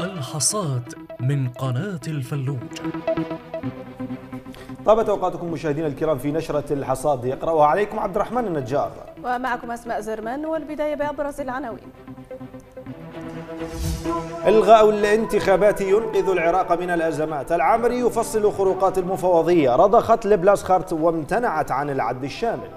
الحصاد من قناة الفلوج طابت اوقاتكم مشاهدينا الكرام في نشره الحصاد يقراها عليكم عبد الرحمن النجار ومعكم اسماء زرمان والبدايه بابرز العناوين الغاء الانتخابات ينقذ العراق من الازمات العامري يفصل خروقات المفوضيه رضخت خارت وامتنعت عن العد الشامل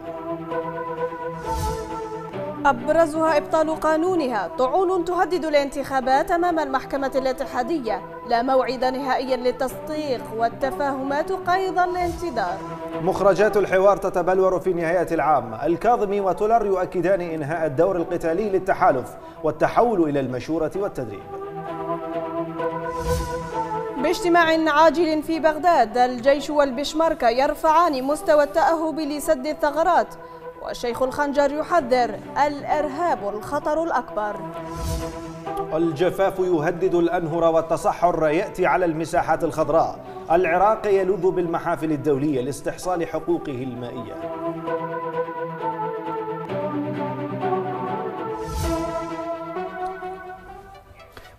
أبرزها إبطال قانونها طعون تهدد الانتخابات أمام المحكمة الاتحادية لا موعد نهائيا للتصديق والتفاهمات قيد الانتظار مخرجات الحوار تتبلور في نهاية العام الكاظمي وتولر يؤكدان إنهاء الدور القتالي للتحالف والتحول إلى المشورة والتدريب باجتماع عاجل في بغداد الجيش والبشمركة يرفعان مستوى التأهب لسد الثغرات وشيخ الخنجر يحذر الإرهاب الخطر الأكبر الجفاف يهدد الأنهر والتصحر يأتي على المساحات الخضراء العراق يلوذ بالمحافل الدولية لاستحصال حقوقه المائية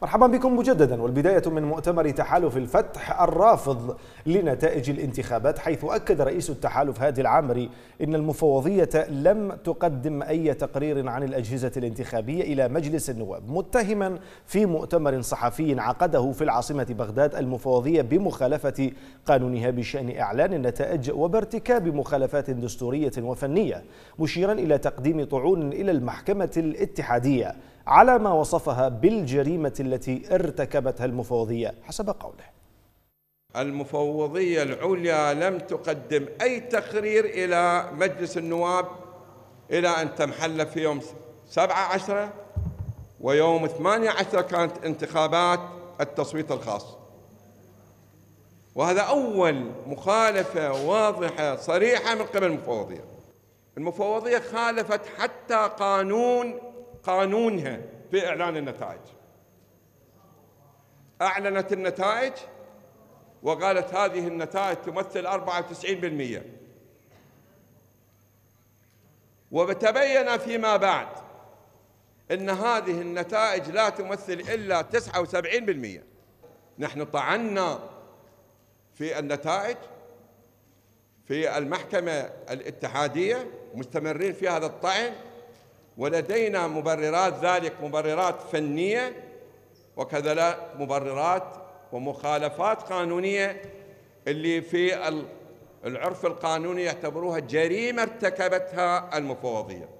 مرحبا بكم مجددا والبداية من مؤتمر تحالف الفتح الرافض لنتائج الانتخابات حيث أكد رئيس التحالف هادي العامري إن المفوضية لم تقدم أي تقرير عن الأجهزة الانتخابية إلى مجلس النواب متهما في مؤتمر صحفي عقده في العاصمة بغداد المفوضية بمخالفة قانونها بشأن إعلان النتائج وبارتكاب مخالفات دستورية وفنية مشيرا إلى تقديم طعون إلى المحكمة الاتحادية على ما وصفها بالجريمة التي ارتكبتها المفوضية حسب قوله المفوضية العليا لم تقدم أي تقرير إلى مجلس النواب إلى أن تمحل في يوم 17 ويوم 18 كانت انتخابات التصويت الخاص وهذا أول مخالفة واضحة صريحة من قبل المفوضية المفوضية خالفت حتى قانون قانونها في إعلان النتائج أعلنت النتائج وقالت هذه النتائج تمثل 94% وتبين فيما بعد أن هذه النتائج لا تمثل إلا 79% نحن طعنا في النتائج في المحكمة الاتحادية مستمرين في هذا الطعن ولدينا مبررات ذلك مبررات فنية وكذلك مبررات ومخالفات قانونية اللي في العرف القانوني يعتبروها جريمة ارتكبتها المفوضية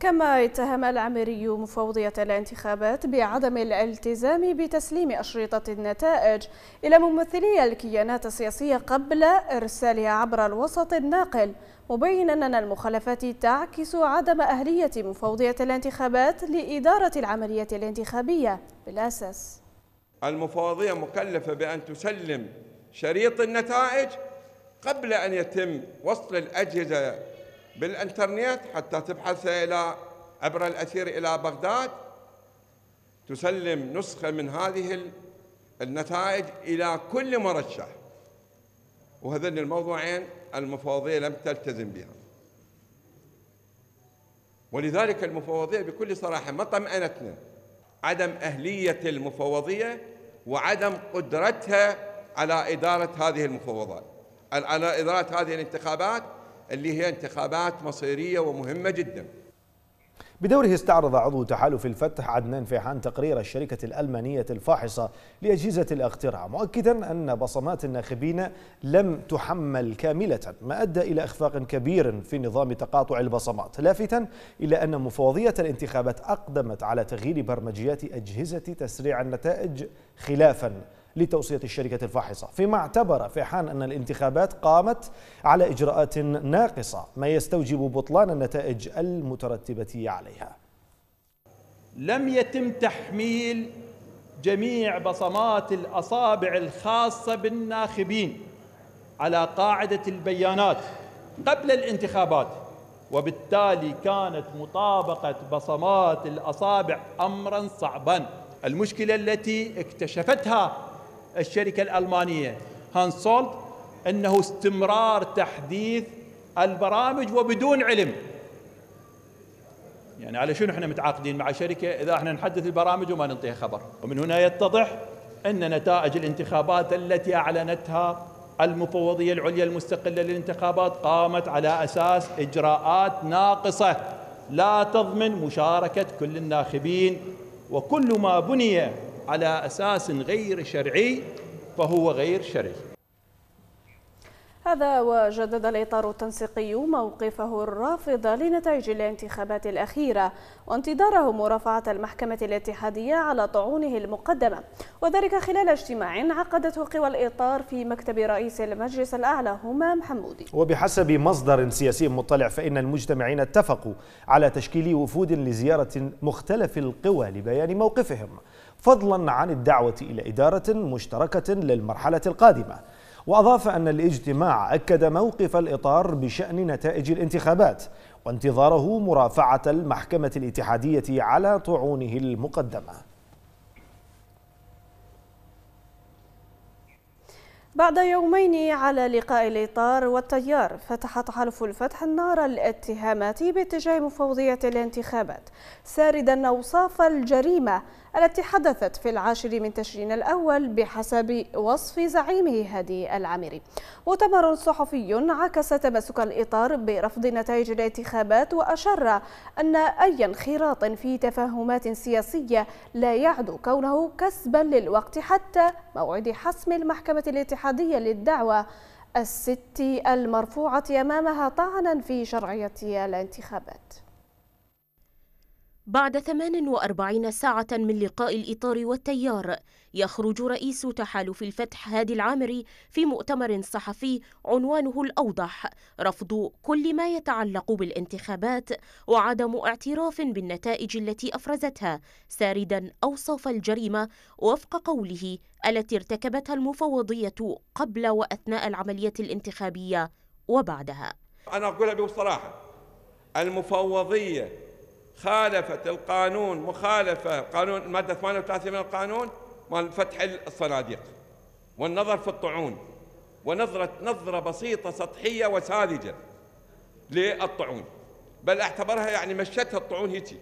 كما اتهم العميري مفوضية الانتخابات بعدم الالتزام بتسليم أشرطة النتائج إلى ممثلي الكيانات السياسية قبل إرسالها عبر الوسط الناقل مبينا أن المخالفات تعكس عدم أهلية مفوضية الانتخابات لإدارة العملية الانتخابية بالأساس المفوضية مكلفة بأن تسلم شريط النتائج قبل أن يتم وصل الأجهزة بالانترنت حتى تبحث الى عبر الاثير الى بغداد تسلم نسخه من هذه النتائج الى كل مرشح وهذين الموضوعين المفوضيه لم تلتزم بها ولذلك المفوضيه بكل صراحه ما طمأنتنا عدم اهليه المفوضيه وعدم قدرتها على اداره هذه المفوضات على اداره هذه الانتخابات اللي هي انتخابات مصيرية ومهمة جدا بدوره استعرض عضو تحالف الفتح عدنان فيحان تقرير الشركة الألمانية الفاحصة لأجهزة الاقتراع مؤكدا أن بصمات الناخبين لم تحمل كاملة ما أدى إلى إخفاق كبير في نظام تقاطع البصمات لافتا إلى أن مفوضية الانتخابات أقدمت على تغيير برمجيات أجهزة تسريع النتائج خلافا لتوصية الشركة الفاحصة فيما اعتبر فيحان أن الانتخابات قامت على إجراءات ناقصة ما يستوجب بطلان النتائج المترتبة عليها لم يتم تحميل جميع بصمات الأصابع الخاصة بالناخبين على قاعدة البيانات قبل الانتخابات وبالتالي كانت مطابقة بصمات الأصابع أمرا صعبا المشكلة التي اكتشفتها الشركة الألمانية هانسولد أنه استمرار تحديث البرامج وبدون علم يعني على شنو احنا متعاقدين مع شركة إذا احنا نحدث البرامج وما ننطيها خبر ومن هنا يتضح أن نتائج الانتخابات التي أعلنتها المفوضية العليا المستقلة للانتخابات قامت على أساس إجراءات ناقصة لا تضمن مشاركة كل الناخبين وكل ما بني على أساس غير شرعي فهو غير شرعي هذا وجدد الإطار التنسيقي موقفه الرافض لنتائج الانتخابات الأخيرة وانتظاره مرافعة المحكمة الاتحادية على طعونه المقدمة وذلك خلال اجتماع عقدته قوى الإطار في مكتب رئيس المجلس الأعلى همام حمودي وبحسب مصدر سياسي مطلع فإن المجتمعين اتفقوا على تشكيل وفود لزيارة مختلف القوى لبيان موقفهم فضلا عن الدعوة إلى إدارة مشتركة للمرحلة القادمة وأضاف أن الاجتماع أكد موقف الإطار بشأن نتائج الانتخابات وانتظاره مرافعة المحكمة الاتحادية على طعونه المقدمة بعد يومين على لقاء الإطار والتيار فتح تحالف الفتح نار الاتهامات باتجاه مفوضية الانتخابات ساردا أوصاف الجريمة التي حدثت في العاشر من تشرين الأول بحسب وصف زعيمه هادي العامري مؤتمر صحفي عكس تمسك الإطار برفض نتائج الانتخابات وأشر أن أي انخراط في تفاهمات سياسية لا يعدو كونه كسبا للوقت حتى موعد حسم المحكمة الاتحادية للدعوة الست المرفوعة أمامها طعنا في شرعية الانتخابات بعد 48 ساعة من لقاء الإطار والتيار يخرج رئيس تحالف الفتح هادي العامري في مؤتمر صحفي عنوانه الأوضح رفض كل ما يتعلق بالانتخابات وعدم اعتراف بالنتائج التي أفرزتها ساردا أوصاف الجريمة وفق قوله التي ارتكبتها المفوضية قبل وأثناء العملية الانتخابية وبعدها أنا أقولها بصراحة المفوضية خالفت القانون مخالفة قانون المادة 38 من القانون مال فتح الصناديق والنظر في الطعون ونظرة نظرة بسيطة سطحية وساذجة للطعون بل اعتبرها يعني مشتها الطعون هيجي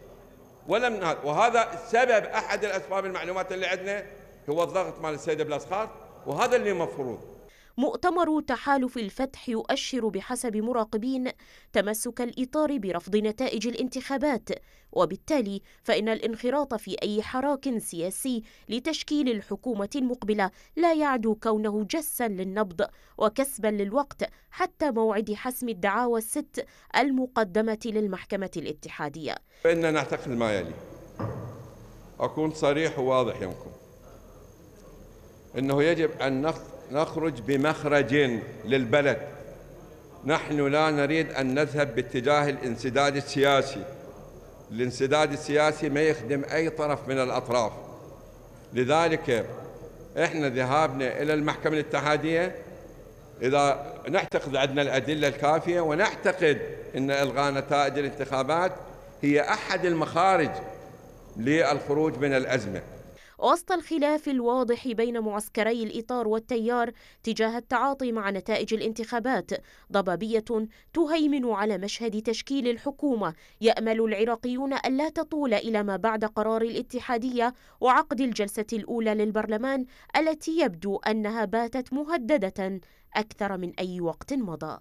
ولم وهذا سبب احد الاسباب المعلومات اللي عندنا هو الضغط مال السيد بلاسخار وهذا اللي مفروض مؤتمر تحالف الفتح يؤشر بحسب مراقبين تمسك الإطار برفض نتائج الانتخابات وبالتالي فإن الانخراط في أي حراك سياسي لتشكيل الحكومة المقبلة لا يعدو كونه جسا للنبض وكسبا للوقت حتى موعد حسم الدعاوى الست المقدمة للمحكمة الاتحادية فإننا نعتقد ما يلي أكون صريح وواضح يمكن أنه يجب أن نخ... نخرج بمخرج للبلد نحن لا نريد أن نذهب باتجاه الانسداد السياسي الانسداد السياسي ما يخدم أي طرف من الأطراف لذلك إحنا ذهابنا إلى المحكمة الاتحادية إذا نعتقد عندنا الأدلة الكافية ونعتقد أن إلغاء نتائج الانتخابات هي أحد المخارج للخروج من الأزمة وسط الخلاف الواضح بين معسكري الإطار والتيار تجاه التعاطي مع نتائج الانتخابات ضبابية تهيمن على مشهد تشكيل الحكومة يأمل العراقيون ألا تطول إلى ما بعد قرار الاتحادية وعقد الجلسة الأولى للبرلمان التي يبدو أنها باتت مهددة أكثر من أي وقت مضى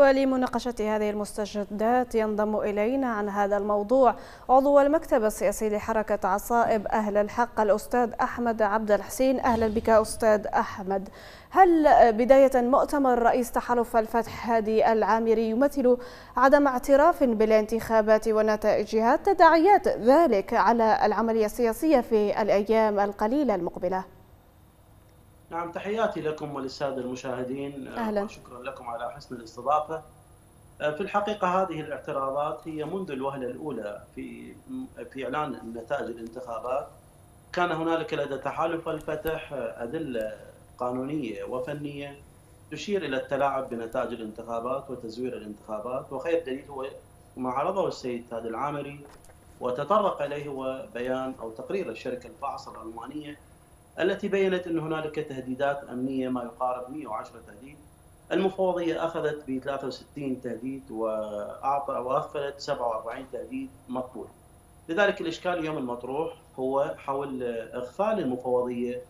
ولمناقشة هذه المستجدات ينضم إلينا عن هذا الموضوع عضو المكتب السياسي لحركة عصائب أهل الحق الأستاذ أحمد عبد الحسين أهلا بك أستاذ أحمد هل بداية مؤتمر رئيس تحالف الفتح هادي العامري يمثل عدم اعتراف بالانتخابات ونتائجها تداعيات ذلك على العملية السياسية في الأيام القليلة المقبلة؟ نعم تحياتي لكم وللسادة المشاهدين آه، أهلا شكرا لكم على حسن الاستضافة آه، في الحقيقة هذه الاعتراضات هي منذ الوهلة الأولى في في إعلان نتائج الانتخابات كان هنالك لدى تحالف الفتح آه، أدلة قانونية وفنية تشير إلى التلاعب بنتائج الانتخابات وتزوير الانتخابات وخير دليل هو ما عرضه السيد فهد العامري وتطرق إليه هو بيان أو تقرير الشركة الفاحصه الألمانية التي بينت أن هنالك تهديدات أمنية ما يقارب 110 تهديد المفوضية أخذت ب 63 تهديد وأعطى وأغفلت 47 تهديد مقبول لذلك الإشكال اليوم المطروح هو حول إغفال المفوضية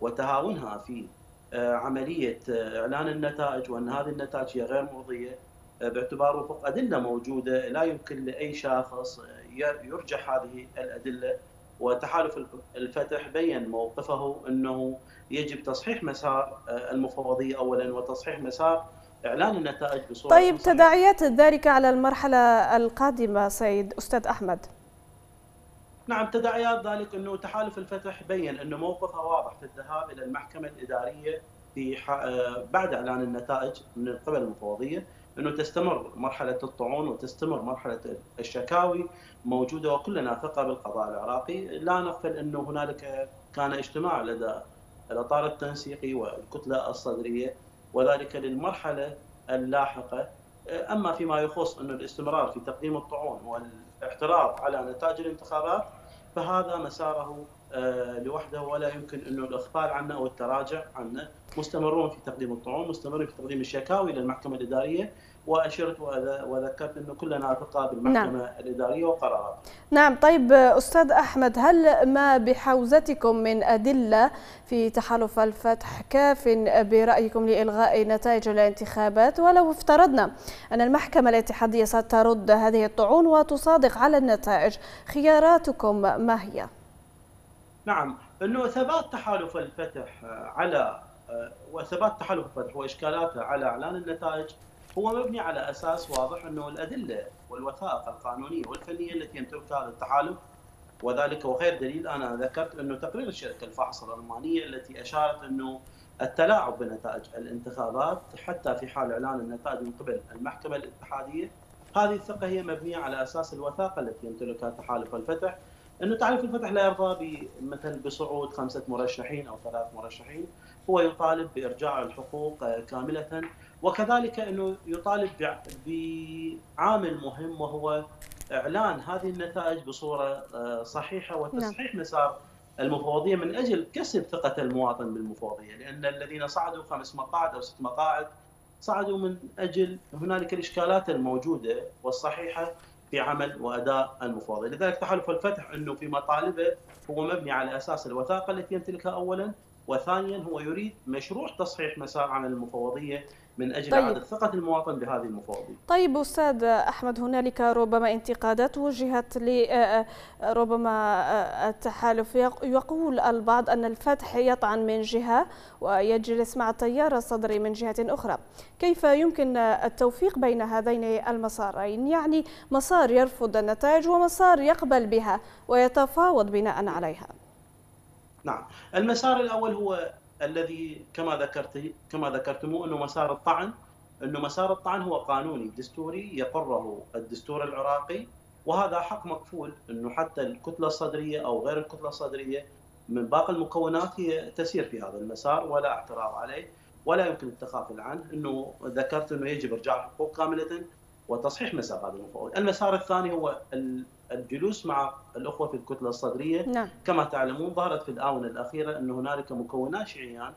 وتهاونها في آه، عملية آه، إعلان النتائج وأن هذه النتائج هي غير مرضية آه، باعتبار وفق أدلة موجودة لا يمكن لأي شخص يرجح هذه الأدلة وتحالف الفتح بين موقفه انه يجب تصحيح مسار آه، المفوضيه اولا وتصحيح مسار اعلان النتائج بصوره طيب تداعيات ذلك على المرحله القادمه سيد استاذ احمد نعم تداعيات ذلك انه تحالف الفتح بين انه موقفه واضح في الذهاب الى المحكمه الاداريه في آه، بعد اعلان النتائج من قبل المفوضيه انه تستمر مرحله الطعون وتستمر مرحله الشكاوي موجوده وكلنا ثقه بالقضاء العراقي، لا نغفل انه هنالك كان اجتماع لدى الاطار التنسيقي والكتله الصدريه وذلك للمرحله اللاحقه اما فيما يخص انه الاستمرار في تقديم الطعون والاعتراض على نتائج الانتخابات فهذا مساره آه، لوحده ولا يمكن انه الاغفال عنه او التراجع عنه، مستمرون في تقديم الطعون، مستمرون في تقديم الشكاوي للمحكمه الاداريه، واشرت وذكرت انه كلنا ثقه بالمحكمه نعم. الاداريه وقراراتها. نعم طيب استاذ احمد هل ما بحوزتكم من ادله في تحالف الفتح كاف برايكم لالغاء نتائج الانتخابات ولو افترضنا ان المحكمه الاتحاديه سترد هذه الطعون وتصادق على النتائج خياراتكم ما هي؟ نعم انه ثبات تحالف الفتح على آه، وثبات تحالف الفتح واشكالاته على اعلان النتائج هو مبني على اساس واضح انه الادله والوثائق القانونيه والفنيه التي يمتلكها هذا التحالف وذلك وغير دليل انا ذكرت انه تقرير الشركه الفحص الالمانيه التي اشارت انه التلاعب بنتائج الانتخابات حتى في حال اعلان النتائج من قبل المحكمه الاتحاديه هذه الثقه هي مبنيه على اساس الوثائق التي يمتلكها تحالف الفتح انه تحالف الفتح لا يرضى مثلا بصعود خمسه مرشحين او ثلاث مرشحين هو يطالب بارجاع الحقوق كامله وكذلك انه يطالب بعامل مهم وهو اعلان هذه النتائج بصوره آه، صحيحه نعم. وتصحيح مسار المفوضيه من اجل كسب ثقه المواطن بالمفوضيه لان الذين صعدوا خمس مقاعد او ست مقاعد صعدوا من اجل هنالك الاشكالات الموجوده والصحيحه في عمل واداء المفوضيه، لذلك تحالف الفتح انه في مطالبه هو مبني على اساس الوثائق التي يمتلكها اولا، وثانيا هو يريد مشروع تصحيح مسار عمل المفوضيه من اجل طيب. اعاده ثقه المواطن بهذه المفاوضات. طيب استاذ احمد هنالك ربما انتقادات وجهت لربما آه، آه، آه، التحالف يقول البعض ان الفتح يطعن من جهه ويجلس مع التيار الصدري من جهه اخرى. كيف يمكن التوفيق بين هذين المسارين؟ يعني مسار يرفض النتائج ومسار يقبل بها ويتفاوض بناء عليها. نعم، المسار الاول هو الذي كما ذكرت كما ذكرتمو انه مسار الطعن انه مسار الطعن هو قانوني دستوري يقره الدستور العراقي وهذا حق مكفول انه حتى الكتله الصدريه او غير الكتله الصدريه من باقي المكونات هي تسير في هذا المسار ولا اعتراض عليه ولا يمكن التخاذل عنه انه ذكرت انه يجب ارجاع الحقوق كامله وتصحيح مسار هذا المفعول، المسار الثاني هو الجلوس مع الاخوه في الكتله الصدريه نعم. كما تعلمون ظهرت في الاونه الاخيره ان هنالك مكونات شيعيان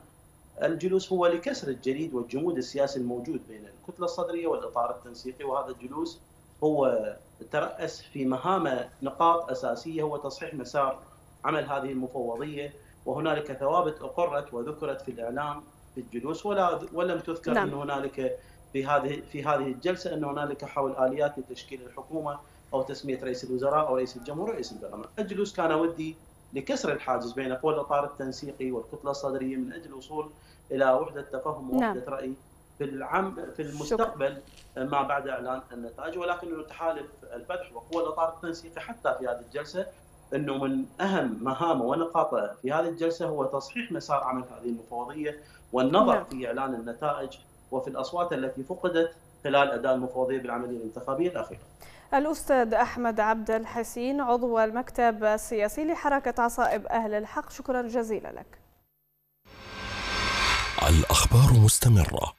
الجلوس هو لكسر الجليد والجمود السياسي الموجود بين الكتله الصدريه والاطار التنسيقي وهذا الجلوس هو ترأس في مهام نقاط اساسيه هو تصحيح مسار عمل هذه المفوضيه وهنالك ثوابت اقرت وذكرت في الاعلام في الجلوس ولا ولم تذكر نعم. ان هنالك في هذه في هذه الجلسه ان هنالك حول اليات لتشكيل الحكومه او تسميه رئيس الوزراء او رئيس الجمهوريه او رئيس البرلمان، الجلوس كان ودي لكسر الحاجز بين قوى الاطار التنسيقي والكتله الصدريه من اجل الوصول الى وحده تفهم ووحده نعم. راي في العام في المستقبل شكرا. ما بعد اعلان النتائج ولكن تحالف الفتح وقوى الاطار التنسيقي حتى في هذه الجلسه انه من اهم مهامه ونقاطه في هذه الجلسه هو تصحيح مسار عمل هذه المفوضيه والنظر نعم. في اعلان النتائج وفي الاصوات التي فقدت خلال اداء المفوضيه بالعمليه الانتخابيه الاخيره. الأستاذ أحمد عبد الحسين عضو المكتب السياسي لحركة عصائب أهل الحق شكرا جزيلا لك الأخبار مستمرة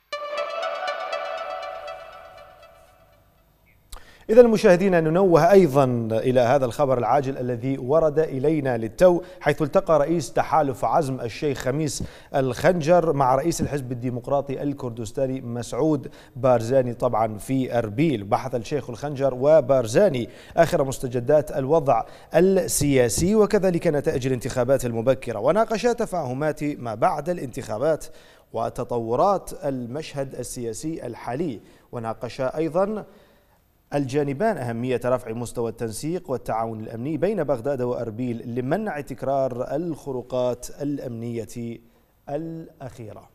إذا المشاهدين ننوه أيضا إلى هذا الخبر العاجل الذي ورد إلينا للتو حيث التقى رئيس تحالف عزم الشيخ خميس الخنجر مع رئيس الحزب الديمقراطي الكردستاني مسعود بارزاني طبعا في أربيل بحث الشيخ الخنجر وبارزاني آخر مستجدات الوضع السياسي وكذلك نتائج الانتخابات المبكرة وناقشا تفاهمات ما بعد الانتخابات وتطورات المشهد السياسي الحالي وناقشا أيضا الجانبان أهمية رفع مستوى التنسيق والتعاون الأمني بين بغداد وأربيل لمنع تكرار الخروقات الأمنية الأخيرة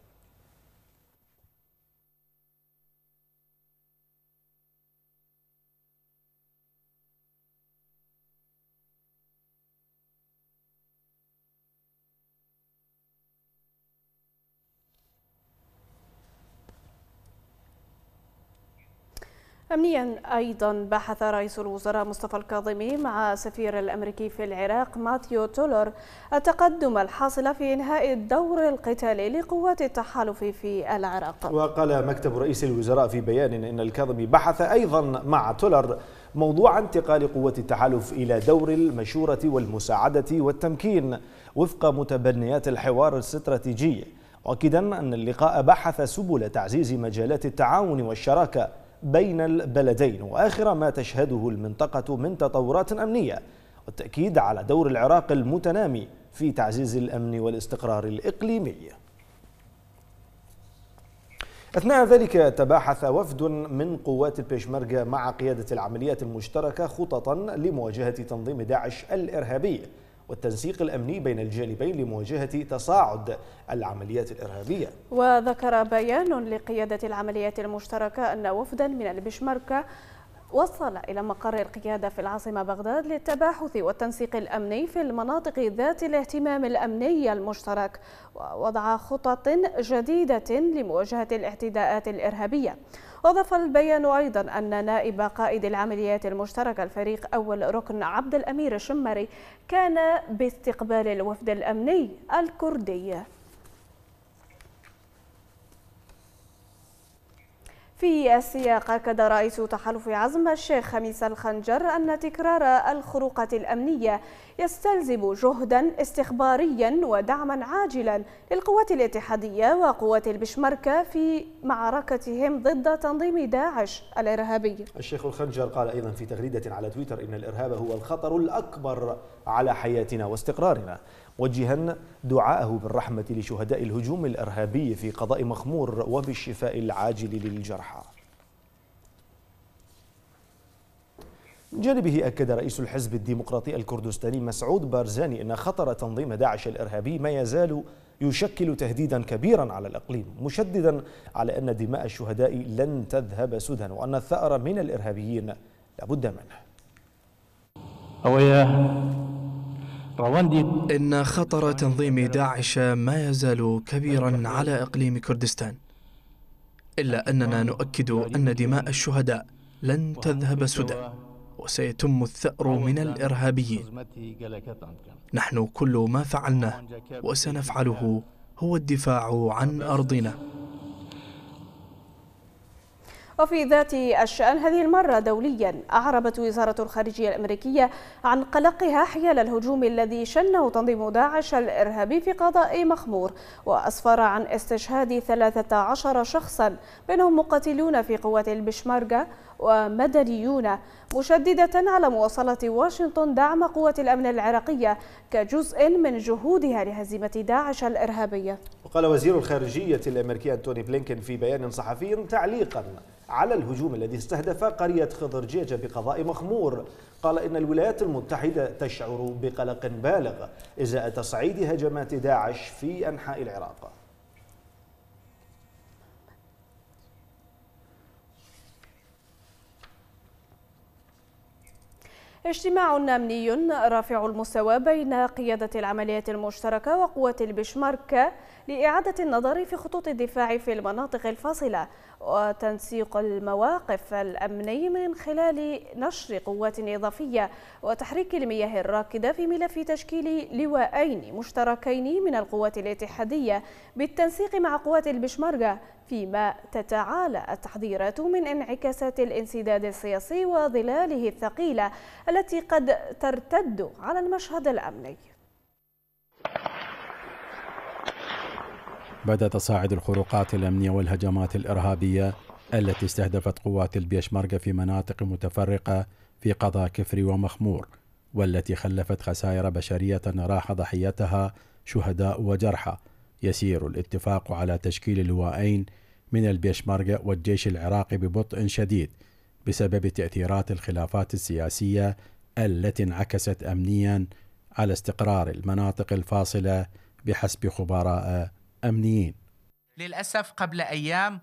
أمنيا أيضا بحث رئيس الوزراء مصطفى الكاظمي مع سفير الأمريكي في العراق ماتيو تولر التقدم الحاصل في إنهاء الدور القتالي لقوات التحالف في العراق وقال مكتب رئيس الوزراء في بيان إن الكاظمي بحث أيضا مع تولر موضوع انتقال قوة التحالف إلى دور المشورة والمساعدة والتمكين وفق متبنيات الحوار الاستراتيجي مؤكدا أن اللقاء بحث سبل تعزيز مجالات التعاون والشراكة بين البلدين وآخر ما تشهده المنطقة من تطورات أمنية والتأكيد على دور العراق المتنامي في تعزيز الأمن والاستقرار الإقليمي أثناء ذلك تباحث وفد من قوات البيشمركة مع قيادة العمليات المشتركة خططا لمواجهة تنظيم داعش الإرهابي والتنسيق الأمني بين الجانبين لمواجهة تصاعد العمليات الإرهابية وذكر بيان لقيادة العمليات المشتركة أن وفدا من البشمركة وصل إلى مقر القيادة في العاصمة بغداد للتباحث والتنسيق الأمني في المناطق ذات الاهتمام الأمني المشترك ووضع خطط جديدة لمواجهة الاعتداءات الإرهابية وأضاف البيان أيضا أن نائب قائد العمليات المشتركة الفريق أول ركن عبد الأمير الشمري كان باستقبال الوفد الأمني الكردي في السياق أكد رئيس تحالف عزم الشيخ خميس الخنجر أن تكرار الخروقة الأمنية يستلزم جهدا استخباريا ودعما عاجلا للقوات الاتحادية وقوات البشمركة في معركتهم ضد تنظيم داعش الإرهابي الشيخ الخنجر قال أيضا في تغريدة على تويتر إن الإرهاب هو الخطر الأكبر على حياتنا واستقرارنا موجها دعاءه بالرحمة لشهداء الهجوم الإرهابي في قضاء مخمور وبالشفاء العاجل للجرحى من جانبه أكد رئيس الحزب الديمقراطي الكردستاني مسعود بارزاني أن خطر تنظيم داعش الإرهابي ما يزال يشكل تهديدا كبيرا على الإقليم مشددا على أن دماء الشهداء لن تذهب سدى وأن الثأر من الإرهابيين لابد منه إن خطر تنظيم داعش ما يزال كبيرا على إقليم كردستان إلا أننا نؤكد أن دماء الشهداء لن تذهب سدى وسيتم الثأر من الإرهابيين نحن كل ما فعلناه وسنفعله هو الدفاع عن أرضنا وفي ذات الشأن هذه المرة دوليا أعربت وزارة الخارجية الأمريكية عن قلقها حيال الهجوم الذي شنه تنظيم داعش الإرهابي في قضاء مخمور وأسفر عن استشهاد 13 شخصا بينهم مقاتلون في قوات البشماركة ومدنيون مشددة على مواصلة واشنطن دعم قوة الأمن العراقية كجزء من جهودها لهزيمة داعش الإرهابية وقال وزير الخارجية الأمريكي أنتوني بلينكن في بيان صحفي تعليقا على الهجوم الذي استهدف قرية خضر جيجة بقضاء مخمور قال إن الولايات المتحدة تشعر بقلق بالغ إزاء تصعيد هجمات داعش في أنحاء العراق اجتماع أمني رافع المستوى بين قيادة العمليات المشتركة وقوات البشمركة لإعادة النظر في خطوط الدفاع في المناطق الفاصلة وتنسيق المواقف الأمني من خلال نشر قوات إضافية وتحريك المياه الراكدة في ملف تشكيل لواءين مشتركين من القوات الاتحادية بالتنسيق مع قوات البشمركة فيما تتعالى التحذيرات من انعكاسات الانسداد السياسي وظلاله الثقيلة التي قد ترتد على المشهد الأمني بعد تصاعد الخروقات الأمنية والهجمات الإرهابية التي استهدفت قوات البيشمركة في مناطق متفرقة في قضاء كفري ومخمور والتي خلفت خسائر بشرية راح ضحيتها شهداء وجرحى يسير الاتفاق على تشكيل لواءين من البيشمركة والجيش العراقي ببطء شديد بسبب تأثيرات الخلافات السياسية التي انعكست أمنيا على استقرار المناطق الفاصلة بحسب خبراء أمنيين للأسف قبل أيام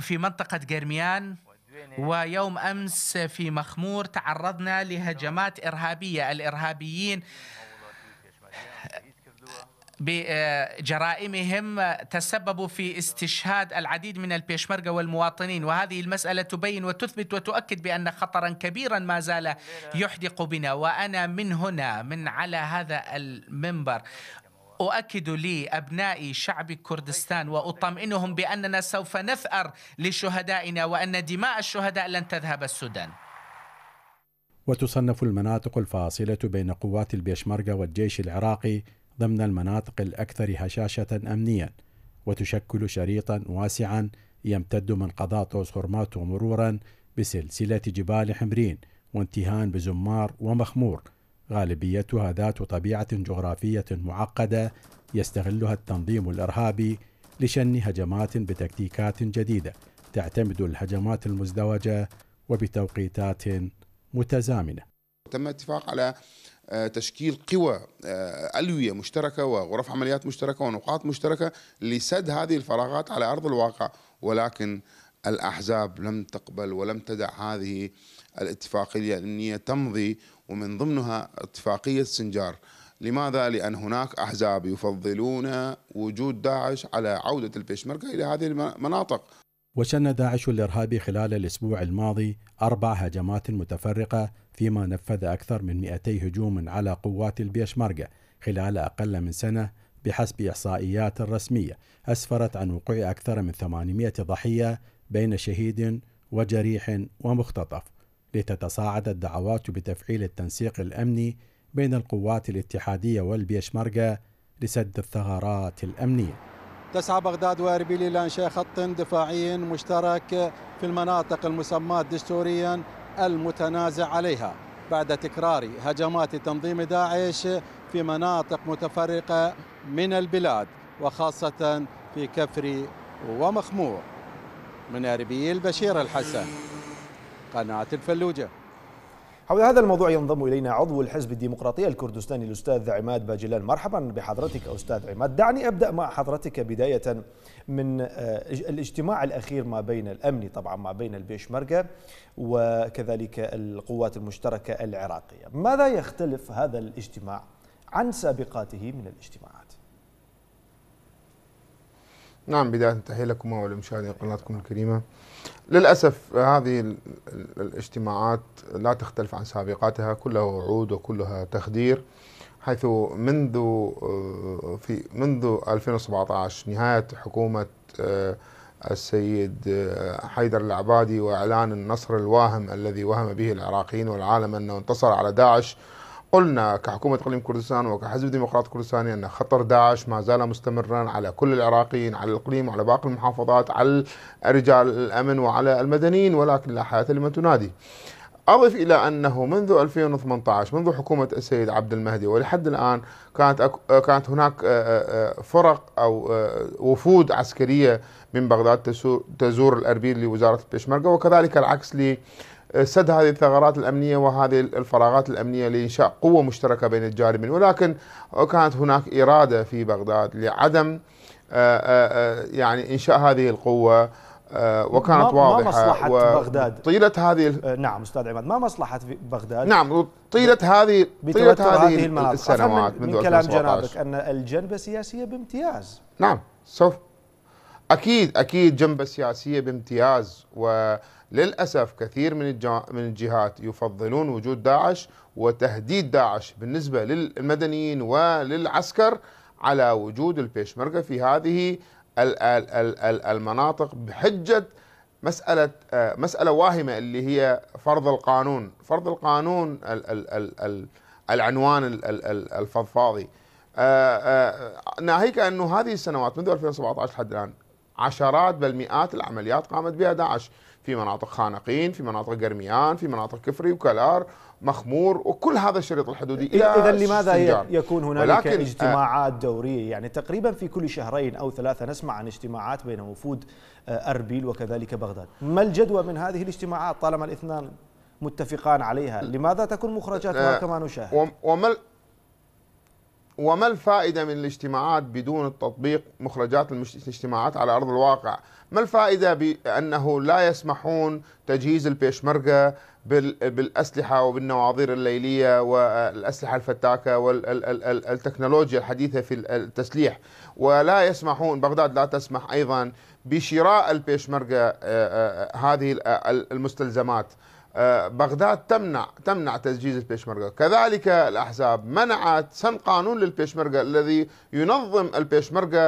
في منطقة جرميان ويوم أمس في مخمور تعرضنا لهجمات إرهابية الإرهابيين بجرائمهم تسببوا في استشهاد العديد من البيشمركة والمواطنين وهذه المسألة تبين وتثبت وتؤكد بأن خطرا كبيرا ما زال يحدق بنا وأنا من هنا من على هذا المنبر أؤكد لي أبنائي شعب كردستان وأطمئنهم بأننا سوف نثأر لشهدائنا وأن دماء الشهداء لن تذهب السودان وتصنف المناطق الفاصلة بين قوات البيشمركة والجيش العراقي ضمن المناطق الأكثر هشاشة أمنيا وتشكل شريطا واسعا يمتد من قضاء هرمات مرورا بسلسلة جبال حمرين وانتهان بزمار ومخمور غالبيتها ذات طبيعه جغرافيه معقده يستغلها التنظيم الارهابي لشن هجمات بتكتيكات جديده تعتمد الهجمات المزدوجه وبتوقيتات متزامنه. تم اتفاق على آه، تشكيل قوى آه، ألوية مشتركة وغرف عمليات مشتركة ونقاط مشتركة لسد هذه الفراغات على أرض الواقع ولكن الأحزاب لم تقبل ولم تدع هذه الاتفاقية الأمنية تمضي ومن ضمنها اتفاقية سنجار لماذا؟ لأن هناك أحزاب يفضلون وجود داعش على عودة البيشمركة إلى هذه المناطق وشن داعش الإرهابي خلال الأسبوع الماضي أربع هجمات متفرقة فيما نفذ أكثر من 200 هجوم على قوات البيشمركة خلال أقل من سنة بحسب إحصائيات رسمية أسفرت عن وقوع أكثر من 800 ضحية بين شهيد وجريح ومختطف لتتصاعد الدعوات بتفعيل التنسيق الامني بين القوات الاتحاديه والبيشمركه لسد الثغرات الامنيه. تسعى بغداد واربيل الى انشاء خط دفاعي مشترك في المناطق المسماه دستوريا المتنازع عليها بعد تكرار هجمات تنظيم داعش في مناطق متفرقه من البلاد وخاصه في كفر ومخمور. من اربيل بشير الحسن. قناة الفلوجة حول هذا الموضوع ينضم الينا عضو الحزب الديمقراطي الكردستاني الاستاذ عماد باجلان مرحبا بحضرتك استاذ عماد دعني ابدا مع حضرتك بدايه من آه، الاجتماع الاخير ما بين الامني طبعا ما بين البيشمركه وكذلك القوات المشتركه العراقيه ماذا يختلف هذا الاجتماع عن سابقاته من الاجتماعات نعم بداية تحية لكم ولمشاهدي قناتكم الكريمة للأسف هذه الاجتماعات لا تختلف عن سابقاتها كلها وعود وكلها تخدير حيث منذ آه، في منذ 2017 نهاية حكومة آه، السيد آه، حيدر العبادي وإعلان النصر الواهم الذي وهم به العراقيين والعالم أنه انتصر على داعش قلنا كحكومة إقليم كردستان وكحزب ديمقراط كردستاني أن خطر داعش ما زال مستمرا على كل العراقيين على الإقليم وعلى باقي المحافظات على رجال الأمن وعلى المدنيين ولكن لا حياة لمن تنادي أضف إلى أنه منذ 2018 منذ حكومة السيد عبد المهدي ولحد الآن كانت كانت هناك آه، آه، آه، فرق أو وفود عسكرية من بغداد تزور الأربيل لوزارة البشمركة وكذلك العكس ل سد هذه الثغرات الامنيه وهذه الفراغات الامنيه لانشاء قوه مشتركه بين الجانبين ولكن كانت هناك اراده في بغداد لعدم آه، آه، آه، يعني انشاء هذه القوه وكانت ما واضحه ما مصلحه بغداد طيله هذه نعم استاذ عماد ما مصلحه بغداد نعم طيله هذه طيله هذه, هذه المناطق السنوات من, من كلام جنابك ان الجنبه السياسيه بامتياز نعم سوف اكيد اكيد جنبه سياسيه بامتياز و للأسف كثير من من الجهات يفضلون وجود داعش وتهديد داعش بالنسبة للمدنيين وللعسكر على وجود البيشمركة في هذه المناطق بحجة مسألة آه، مسألة واهمة اللي هي فرض القانون فرض القانون العنوان الفضفاضي آه، آه، ناهيك أنه هذه السنوات منذ 2017 لحد الآن عشرات بل مئات العمليات قامت بها داعش في مناطق خانقين في مناطق قرميان في مناطق كفري وكلار مخمور وكل هذا الشريط الحدودي الى اذا لماذا سنجار. يكون هنالك آه، اجتماعات دوريه يعني تقريبا في كل شهرين او ثلاثه نسمع عن اجتماعات بين وفود آه، اربيل وكذلك بغداد ما الجدوى من هذه الاجتماعات طالما الاثنان متفقان عليها لماذا تكون مخرجاتها آه، كما نشاهد وما وما الفائدة من الاجتماعات بدون التطبيق مخرجات الاجتماعات على أرض الواقع ما الفائدة بأنه لا يسمحون تجهيز البيشمركة بالأسلحة وبالنواظير الليلية والأسلحة الفتاكة والتكنولوجيا الحديثة في التسليح ولا يسمحون بغداد لا تسمح أيضا بشراء البيشمركة هذه المستلزمات بغداد تمنع تمنع تسجيل البيشمركة كذلك الأحزاب منعت سن قانون للبيشمركة الذي ينظم البيشمركة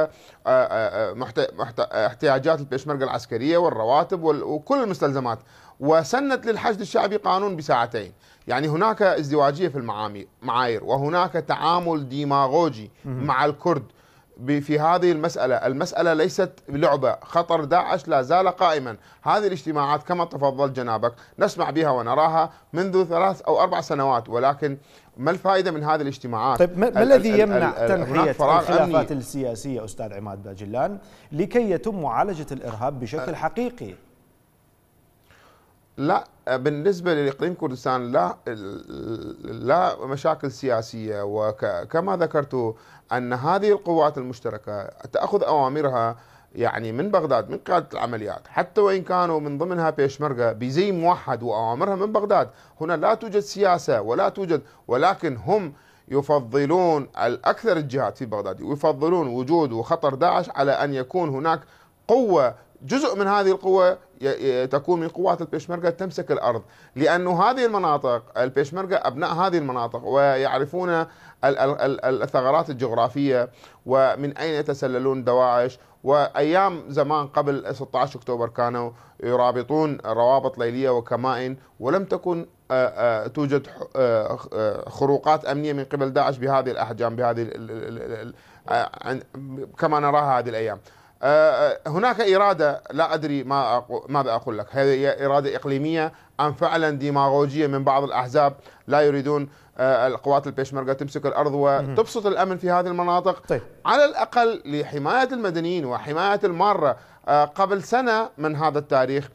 آه، آه، احتياجات البيشمركة العسكرية والرواتب وكل المستلزمات وسنت للحشد الشعبي قانون بساعتين يعني هناك ازدواجية في المعايير وهناك تعامل ديماغوجي مع الكرد في هذه المسألة المسألة ليست لعبة خطر داعش لا زال قائما هذه الاجتماعات كما تفضل جنابك نسمع بها ونراها منذ ثلاث أو أربع سنوات ولكن ما الفائدة من هذه الاجتماعات طيب ما الذي يمنع تنحية الخلافات السياسية أستاذ عماد باجلان لكي يتم معالجة الإرهاب بشكل حقيقي لا بالنسبه لاقليم كردستان لا لا مشاكل سياسيه وكما ذكرت ان هذه القوات المشتركه تاخذ اوامرها يعني من بغداد من قياده العمليات حتى وان كانوا من ضمنها بيشمركه بزي موحد واوامرها من بغداد هنا لا توجد سياسه ولا توجد ولكن هم يفضلون الاكثر الجهات في بغداد يفضلون وجود وخطر داعش على ان يكون هناك قوه جزء من هذه القوه تكون من قوات البيشمركة تمسك الأرض لأن هذه المناطق البيشمركة أبناء هذه المناطق ويعرفون الثغرات الجغرافية ومن أين يتسللون دواعش وايام زمان قبل 16 اكتوبر كانوا يرابطون روابط ليليه وكمائن ولم تكن آه، آه، توجد آه، خروقات امنيه من قبل داعش بهذه الاحجام بهذه كما نراها هذه الايام، آه، آه، هناك إرادة لا أدري ما ماذا أقول لك هذه إرادة إقليمية أم فعلا ديماغوجية من بعض الأحزاب لا يريدون آه، القوات البيشمركة تمسك الأرض وتبسط الأمن في هذه المناطق طيب. على الأقل لحماية المدنيين وحماية المارة قبل سنة من هذا التاريخ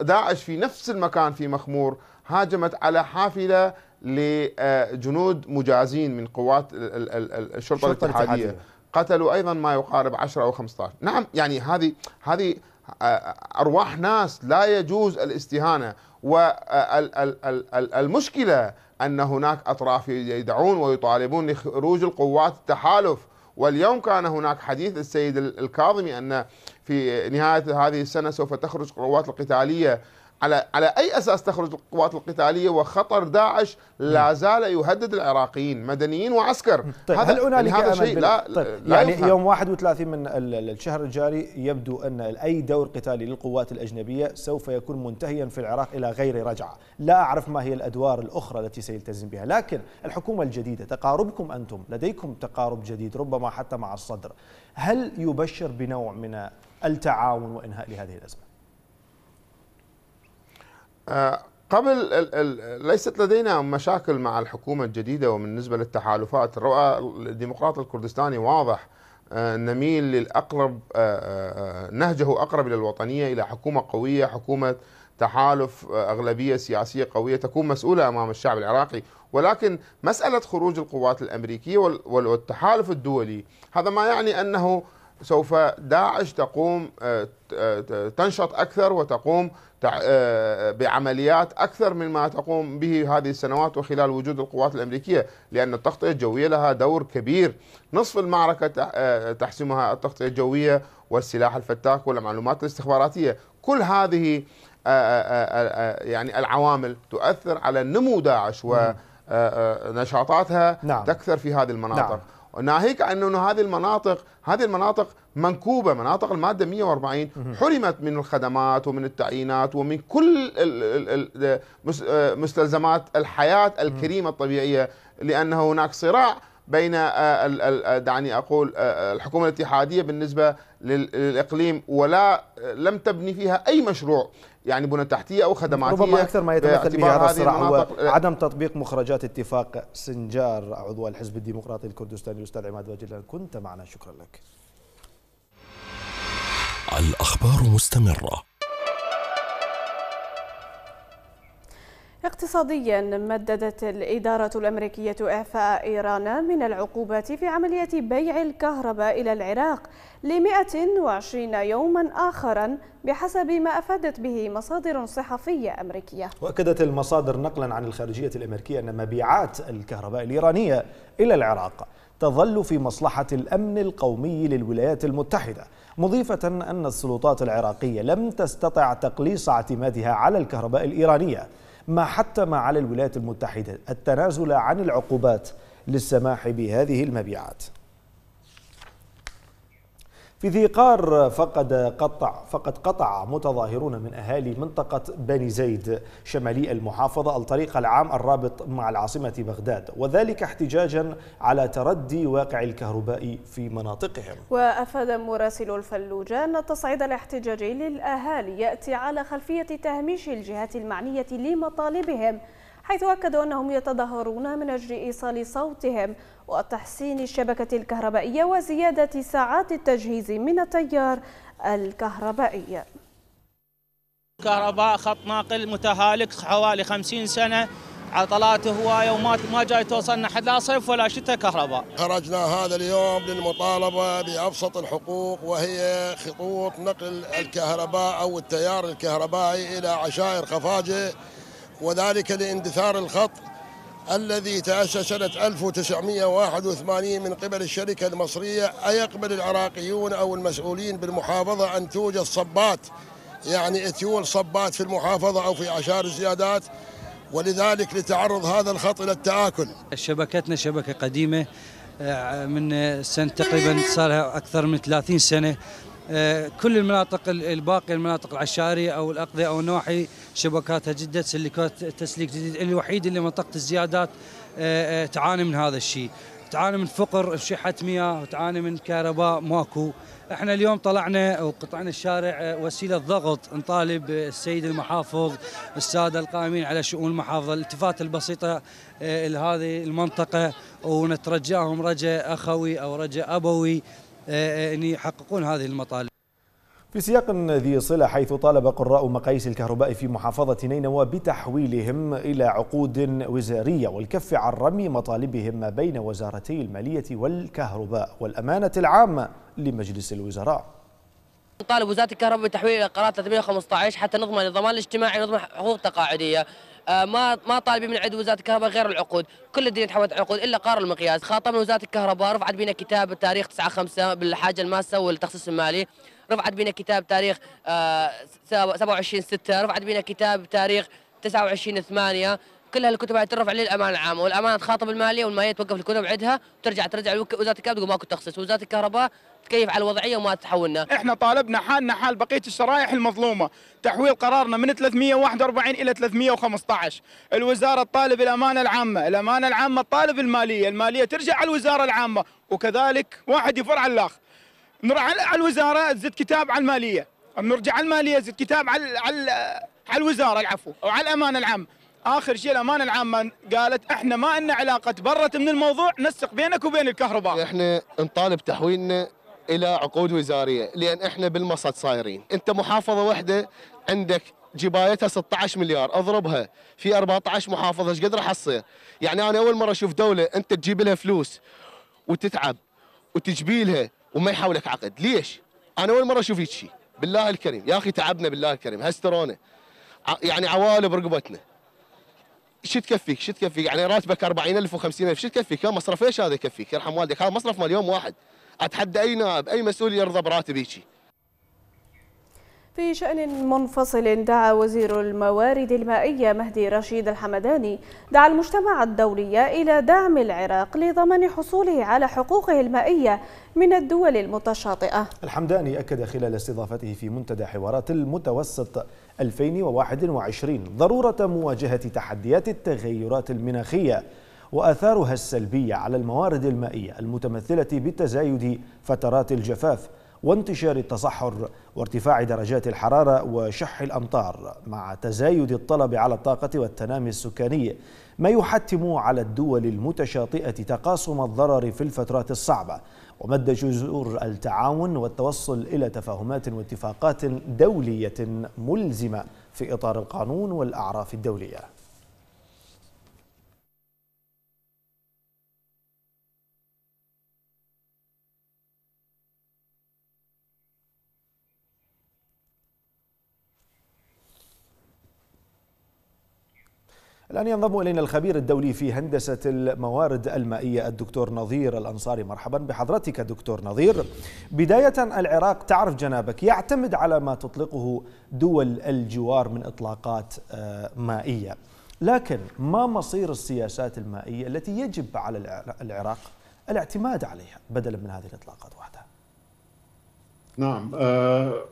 داعش في نفس المكان في مخمور هاجمت على حافلة لجنود مجازين من قوات الشرطة, الشرطة الاتحادية, الاتحادية. قتلوا ايضا ما يقارب 10 او 15 نعم يعني هذه هذه آه، ارواح ناس لا يجوز الاستهانه والمشكله ان هناك اطراف يدعون ويطالبون لخروج القوات التحالف واليوم كان هناك حديث السيد الكاظمي ان في نهايه هذه السنه سوف تخرج القوات القتاليه على على اي اساس تخرج القوات القتاليه وخطر داعش لا زال يهدد العراقيين مدنيين وعسكر طيب هذا هل هنالك هذا شيء لا, طيب لا يعني يفهم. يوم 31 من الشهر الجاري يبدو ان اي دور قتالي للقوات الاجنبيه سوف يكون منتهيا في العراق الى غير رجعه لا اعرف ما هي الادوار الاخرى التي سيلتزم بها لكن الحكومه الجديده تقاربكم انتم لديكم تقارب جديد ربما حتى مع الصدر هل يبشر بنوع من التعاون وانهاء لهذه الازمه آه، قبل ليست لدينا مشاكل مع الحكومة الجديدة وبالنسبة للتحالفات الرؤى الديمقراطي الكردستاني واضح آه، نميل للأقرب آه، نهجه أقرب إلى الوطنية إلى حكومة قوية حكومة تحالف أغلبية سياسية قوية تكون مسؤولة أمام الشعب العراقي ولكن مسألة خروج القوات الأمريكية والتحالف الدولي هذا ما يعني أنه سوف داعش تقوم تنشط أكثر وتقوم آه، آه، بعمليات أكثر من ما تقوم به هذه السنوات وخلال وجود القوات الأمريكية لأن التغطية الجوية لها دور كبير نصف المعركة آه، تحسمها التغطية الجوية والسلاح الفتاك والمعلومات الاستخباراتية كل هذه يعني العوامل تؤثر على نمو داعش ونشاطاتها نعم. تكثر في هذه المناطق نعم. ناهيك عن انه هذه المناطق هذه المناطق منكوبه مناطق الماده 140 حرمت من الخدمات ومن التعيينات ومن كل آه، مستلزمات الحياه الكريمه الطبيعيه لانه هناك صراع بين آه، آه، دعني اقول الحكومه الاتحاديه بالنسبه للاقليم ولا لم تبني فيها اي مشروع يعني بنى تحتيه او خدماتيه ربما اكثر ما يتمثل به هذا الصراع هو آه. عدم تطبيق مخرجات اتفاق سنجار عضو الحزب الديمقراطي الكردستاني الاستاذ عماد وجلان كنت معنا شكرا لك الاخبار مستمره اقتصاديا مددت الإدارة الأمريكية إعفاء إيران من العقوبات في عملية بيع الكهرباء إلى العراق ل وعشرين يوما آخرا بحسب ما أفادت به مصادر صحفية أمريكية وأكدت المصادر نقلا عن الخارجية الأمريكية أن مبيعات الكهرباء الإيرانية إلى العراق تظل في مصلحة الأمن القومي للولايات المتحدة مضيفة أن السلطات العراقية لم تستطع تقليص اعتمادها على الكهرباء الإيرانية ما حتم على الولايات المتحدة التنازل عن العقوبات للسماح بهذه المبيعات في ذي قار فقد قطع فقد قطع متظاهرون من اهالي منطقه بني زيد شمالي المحافظه الطريق العام الرابط مع العاصمه بغداد وذلك احتجاجا على تردي واقع الكهرباء في مناطقهم. وافاد مراسل الفلوجه ان التصعيد الاحتجاجي للاهالي ياتي على خلفيه تهميش الجهات المعنيه لمطالبهم حيث أكدوا أنهم يتظاهرون من أجل إيصال صوتهم وتحسين الشبكة الكهربائية وزيادة ساعات التجهيز من التيار الكهربائي كهرباء خط ناقل متهالك حوالي 50 سنة عطلات هوايه وما ما جاي توصلنا حد لا صيف ولا شتاء كهرباء. خرجنا هذا اليوم للمطالبه بابسط الحقوق وهي خطوط نقل الكهرباء او التيار الكهربائي الى عشائر خفاجه وذلك لاندثار الخط الذي تأسس سنة 1981 من قبل الشركة المصرية أيقبل العراقيون أو المسؤولين بالمحافظة أن توجد صبات يعني اتيول صبات في المحافظة أو في أعشار الزيادات ولذلك لتعرض هذا الخط إلى التآكل شبكتنا شبكة قديمة آه، من سنة تقريبا صار لها أكثر من 30 سنة آه، كل المناطق الباقيه المناطق العشائريه او الاقضيه او النواحي شبكاتها جدد سلكات تسليك جديد الوحيد اللي منطقه الزيادات آه، آه، تعاني من هذا الشيء تعاني من فقر شحة مياه وتعاني من كهرباء ماكو احنا اليوم طلعنا وقطعنا الشارع وسيله ضغط نطالب السيد المحافظ الساده القائمين على شؤون المحافظه الالتفات البسيطه لهذه المنطقه ونترجاهم رجاء اخوي او رجاء ابوي آه، آه، أن يحققون هذه المطالب في سياق ذي صلة حيث طالب قراء مقاييس الكهرباء في محافظة نينوى بتحويلهم إلى عقود وزارية والكف عن رمي مطالبهم ما بين وزارتي المالية والكهرباء والأمانة العامة لمجلس الوزراء طالب وزارة الكهرباء بتحويل إلى قرار 315 حتى نضمن الضمان الاجتماعي ونضمن حقوق تقاعدية آه، ما ما طالبين من عند وزاره الكهرباء غير العقود، كل الدنيا تحولت عقود الا قار المقياس، خاطبنا وزاره الكهرباء رفعت بينا كتاب تاريخ 9 5 بالحاجه الماسه والتخصيص المالي، رفعت بينا كتاب تاريخ 27 آه، 6 رفعت بينا كتاب تاريخ 29 8 كل هالكتب هاي ترفع للامانه العامه والامانه تخاطب الماليه والماليه توقف الكتب عندها وترجع ترجع وزاره الكهرباء تقول ماكو تخصيص وزاره الكهرباء تتكيف على الوضعيه وما تحولنا احنا طالبنا حالنا حال بقيه الشرائح المظلومه تحويل قرارنا من 341 الى 315 الوزاره تطالب الامانه العامه الامانه العامه تطالب الماليه الماليه ترجع على الوزاره العامه وكذلك واحد يفر على الاخ نرجع على الوزاره زد كتاب على الماليه نرجع على الماليه زد كتاب على على على الوزاره العفو او على الامانه العامه اخر شيء الامانه العامه قالت احنا ما لنا علاقه تبرت من الموضوع نسق بينك وبين الكهرباء احنا نطالب تحويلنا الى عقود وزاريه لان احنا بالمصد صايرين انت محافظه واحده عندك جبايتها 16 مليار اضربها في 14 محافظه ايش قد راح تصير يعني انا اول مره اشوف دوله انت تجيب لها فلوس وتتعب وتجبيلها وما يحولك عقد ليش انا اول مره اشوف شيء بالله الكريم يا اخي تعبنا بالله الكريم هسترونا يعني عوالب رقبتنا شو تكفيك شو تكفيك يعني راتبك 40000 و50000 شو تكفيك مصرف ايش هذا يكفيك يرحم والدك هذا مصرف مال يوم واحد اتحدى اي نائب اي مسؤول يرضى براتب هيجي في شأن منفصل دعا وزير الموارد المائية مهدي رشيد الحمداني دعا المجتمع الدولي إلى دعم العراق لضمان حصوله على حقوقه المائية من الدول المتشاطئة الحمداني أكد خلال استضافته في منتدى حوارات المتوسط 2021 ضرورة مواجهة تحديات التغيرات المناخية وآثارها السلبية على الموارد المائية المتمثلة بتزايد فترات الجفاف وانتشار التصحر وارتفاع درجات الحرارة وشح الأمطار مع تزايد الطلب على الطاقة والتنامي السكاني ما يحتم على الدول المتشاطئة تقاسم الضرر في الفترات الصعبة ومد جذور التعاون والتوصل إلى تفاهمات واتفاقات دولية ملزمة في إطار القانون والأعراف الدولية الآن ينضم إلينا الخبير الدولي في هندسة الموارد المائية الدكتور نظير الأنصاري مرحبا بحضرتك دكتور نظير بداية العراق تعرف جنابك يعتمد على ما تطلقه دول الجوار من إطلاقات آه، مائية لكن ما مصير السياسات المائية التي يجب على العراق الاعتماد عليها بدلا من هذه الإطلاقات نعم آه،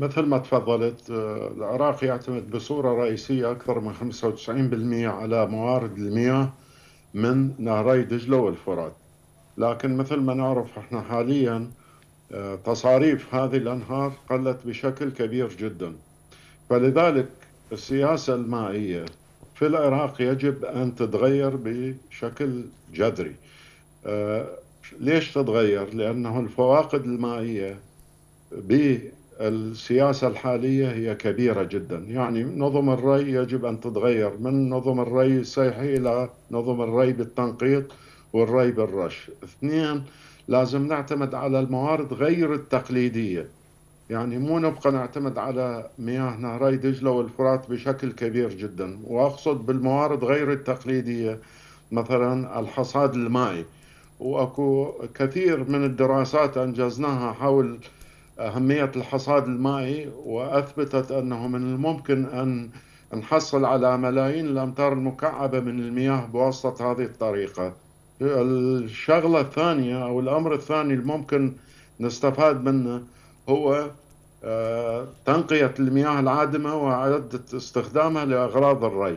مثل ما تفضلت آه، العراق يعتمد بصورة رئيسية أكثر من 95% على موارد المياه من نهري دجلة والفرات لكن مثل ما نعرف احنا حاليا آه، تصاريف هذه الأنهار قلت بشكل كبير جدا فلذلك السياسة المائية في العراق يجب أن تتغير بشكل جذري ليش تتغير؟ لأنه الفواقد المائية بالسياسة الحالية هي كبيرة جدا يعني نظم الري يجب أن تتغير من نظم الري الصيحي إلى نظم الري بالتنقيط والري بالرش اثنين لازم نعتمد على الموارد غير التقليدية يعني مو نبقى نعتمد على مياه نهري دجلة والفرات بشكل كبير جدا وأقصد بالموارد غير التقليدية مثلا الحصاد المائي واكو كثير من الدراسات انجزناها حول أهمية الحصاد المائي وأثبتت أنه من الممكن أن نحصل على ملايين الأمتار المكعبة من المياه بواسطة هذه الطريقة الشغلة الثانية أو الأمر الثاني الممكن نستفاد منه هو آه، تنقية المياه العادمة وإعادة استخدامها لأغراض الري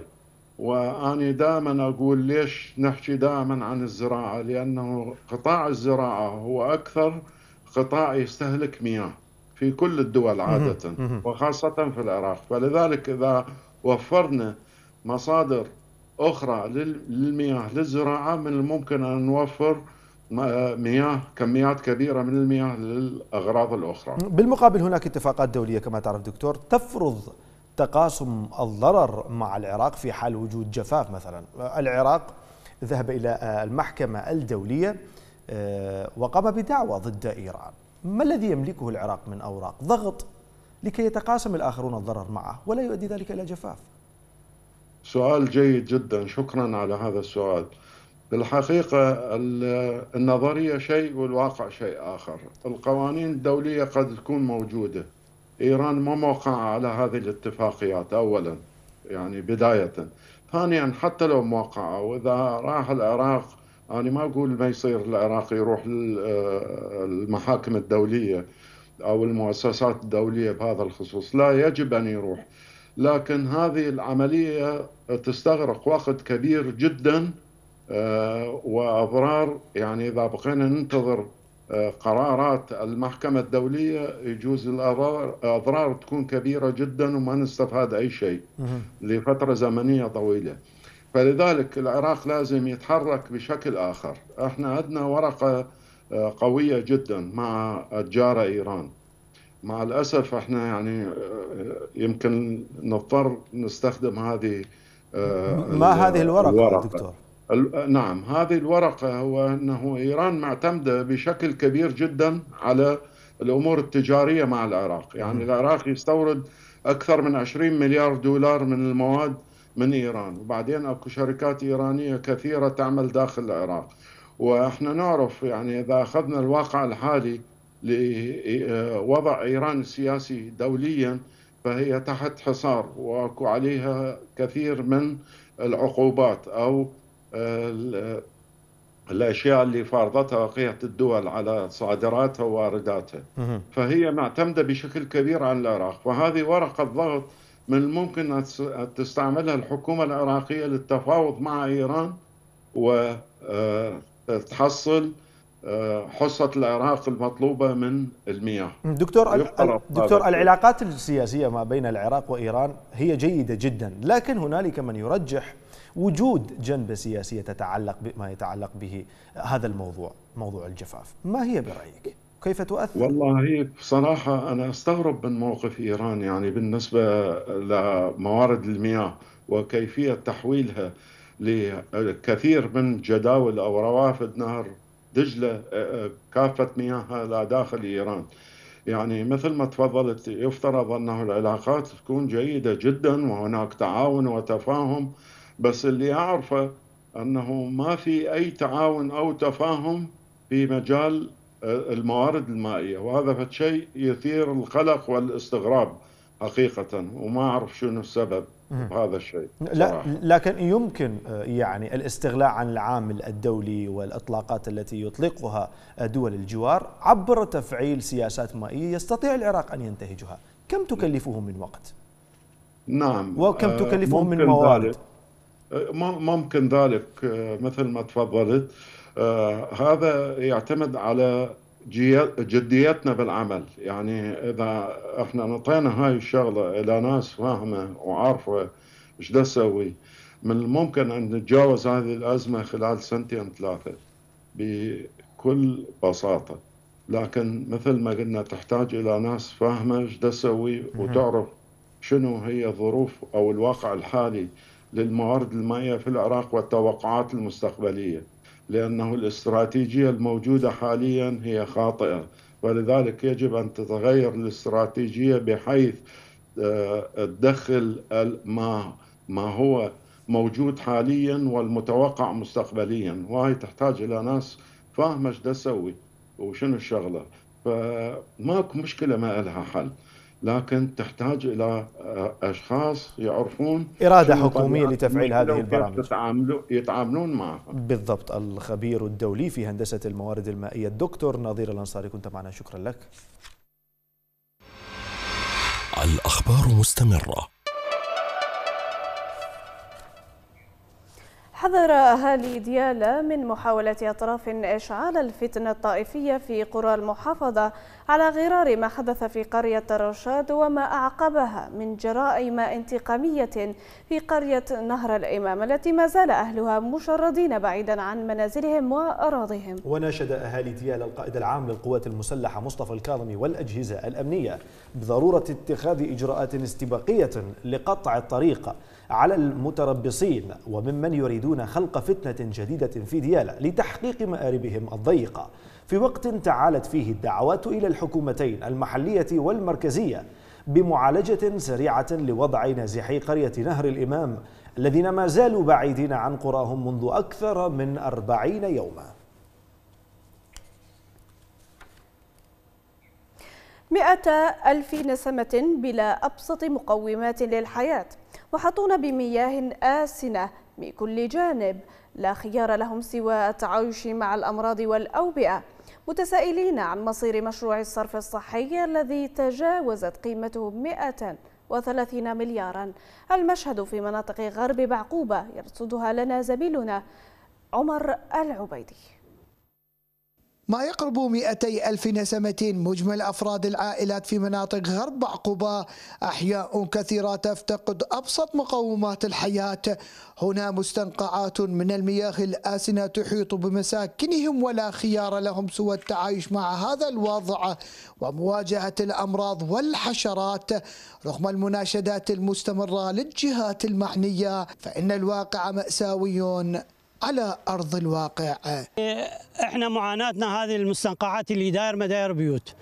وأنا دائما أقول ليش نحكي دائما عن الزراعة لأنه قطاع الزراعة هو أكثر قطاع يستهلك مياه في كل الدول عادة وخاصة في العراق فلذلك إذا وفرنا مصادر أخرى للمياه للزراعة من الممكن أن نوفر مياه كميات كبيره من المياه للاغراض الاخرى. بالمقابل هناك اتفاقات دوليه كما تعرف دكتور تفرض تقاسم الضرر مع العراق في حال وجود جفاف مثلا، العراق ذهب الى المحكمه الدوليه آه، وقام بدعوى ضد إيران ما الذي يملكه العراق من أوراق ضغط لكي يتقاسم الآخرون الضرر معه ولا يؤدي ذلك إلى جفاف سؤال جيد جدا شكرا على هذا السؤال بالحقيقة النظرية شيء والواقع شيء آخر القوانين الدولية قد تكون موجودة إيران ما موقعة على هذه الاتفاقيات أولا يعني بداية ثانيا حتى لو موقعة وإذا راح العراق أنا ما أقول ما يصير العراقي يروح للمحاكم آه، الدولية أو المؤسسات الدولية بهذا الخصوص لا يجب أن يروح لكن هذه العملية تستغرق وقت كبير جدا آه، وأضرار يعني إذا بقينا ننتظر آه، قرارات المحكمة الدولية يجوز الأضرار تكون كبيرة جدا وما نستفاد أي شيء لفترة زمنية طويلة فلذلك العراق لازم يتحرك بشكل آخر احنا عندنا ورقة آه، قوية جدا مع الجارة إيران مع الأسف احنا يعني آه، يمكن نضطر نستخدم هذه آه، ما هذه الورقة, الورقة. دكتور نعم هذه الورقة هو أنه إيران معتمدة بشكل كبير جدا على الأمور التجارية مع العراق يعني العراق يستورد أكثر من 20 مليار دولار من المواد من إيران وبعدين أكو شركات إيرانية كثيرة تعمل داخل العراق وإحنا نعرف يعني إذا أخذنا الواقع الحالي لوضع إيران السياسي دوليا فهي تحت حصار وأكو عليها كثير من العقوبات أو الاشياء اللي فرضتها بقيه الدول على صادراتها ووارداتها فهي معتمده بشكل كبير على العراق فهذه ورقه ضغط من الممكن أن تستعملها الحكومة العراقية للتفاوض مع إيران وتحصل آه، آه، حصة العراق المطلوبة من المياه دكتور, دكتور العلاقات السياسية ما بين العراق وإيران هي جيدة جدا لكن هنالك من يرجح وجود جنبة سياسية تتعلق بما يتعلق به هذا الموضوع موضوع الجفاف ما هي برأيك؟ كيف تؤثر؟ والله بصراحة أنا أستغرب من موقف إيران يعني بالنسبة لموارد المياه وكيفية تحويلها لكثير من جداول أو روافد نهر دجلة آه، آه، كافة مياهها داخل إيران يعني مثل ما تفضلت يفترض أنه العلاقات تكون جيدة جدا وهناك تعاون وتفاهم بس اللي أعرفه أنه ما في أي تعاون أو تفاهم في مجال الموارد المائية وهذا شيء يثير القلق والاستغراب حقيقة وما أعرف شنو السبب هذا الشيء لا لكن يمكن آه، يعني الاستغلاء عن العامل الدولي والاطلاقات التي يطلقها آه، دول الجوار عبر تفعيل سياسات مائيه يستطيع العراق ان ينتهجها، كم تكلفه من وقت؟ نعم وكم آه، تكلفه من موارد؟ ذلك ممكن ذلك مثل ما تفضلت آه، هذا يعتمد على جديتنا بالعمل يعني اذا احنا نطينا هاي الشغله الى ناس فاهمه وعارفه ايش تسوي من الممكن ان نتجاوز هذه الازمه خلال سنتين ثلاثه بكل بساطه لكن مثل ما قلنا تحتاج الى ناس فاهمه ايش تسوي وتعرف شنو هي الظروف او الواقع الحالي للموارد المائيه في العراق والتوقعات المستقبليه لأنه الاستراتيجية الموجودة حاليا هي خاطئة ولذلك يجب أن تتغير الاستراتيجية بحيث تدخل آه، ما ما هو موجود حاليا والمتوقع مستقبليا وهي تحتاج إلى ناس فاهمة ايش تسوي وشنو الشغلة فماكو مشكلة ما لها حل لكن تحتاج الى آه، اشخاص يعرفون اراده حكوميه لتفعيل هذه البرامج يتعاملون معها بالضبط الخبير الدولي في هندسه الموارد المائيه الدكتور نظير الانصاري كنت معنا شكرا لك الاخبار مستمره حذر أهالي ديالى من محاولة أطراف إشعال الفتنة الطائفية في قرى المحافظة على غرار ما حدث في قرية رشاد وما أعقبها من جرائم انتقامية في قرية نهر الإمام التي ما زال أهلها مشردين بعيدا عن منازلهم وأراضيهم وناشد أهالي ديال القائد العام للقوات المسلحة مصطفى الكاظمي والأجهزة الأمنية بضرورة اتخاذ إجراءات استباقية لقطع الطريق على المتربصين وممن يريدون خلق فتنة جديدة في ديالة لتحقيق مآربهم الضيقة في وقت تعالت فيه الدعوات إلى الحكومتين المحلية والمركزية بمعالجة سريعة لوضع نازحي قرية نهر الإمام الذين ما زالوا بعيدين عن قراهم منذ أكثر من أربعين يوماً مئة ألف نسمة بلا أبسط مقومات للحياة محطون بمياه آسنة من كل جانب لا خيار لهم سوى التعايش مع الأمراض والأوبئة متسائلين عن مصير مشروع الصرف الصحي الذي تجاوزت قيمته 130 مليارا المشهد في مناطق غرب بعقوبة يرصدها لنا زميلنا عمر العبيدي ما يقرب 200 ألف نسمة مجمل أفراد العائلات في مناطق غرب عقوبة أحياء كثيرة تفتقد أبسط مقومات الحياة هنا مستنقعات من المياه الآسنة تحيط بمساكنهم ولا خيار لهم سوى التعايش مع هذا الوضع ومواجهة الأمراض والحشرات رغم المناشدات المستمرة للجهات المعنية فإن الواقع مأساوي على ارض الواقع احنا معاناتنا هذه المستنقعات اللي داير مداير بيوت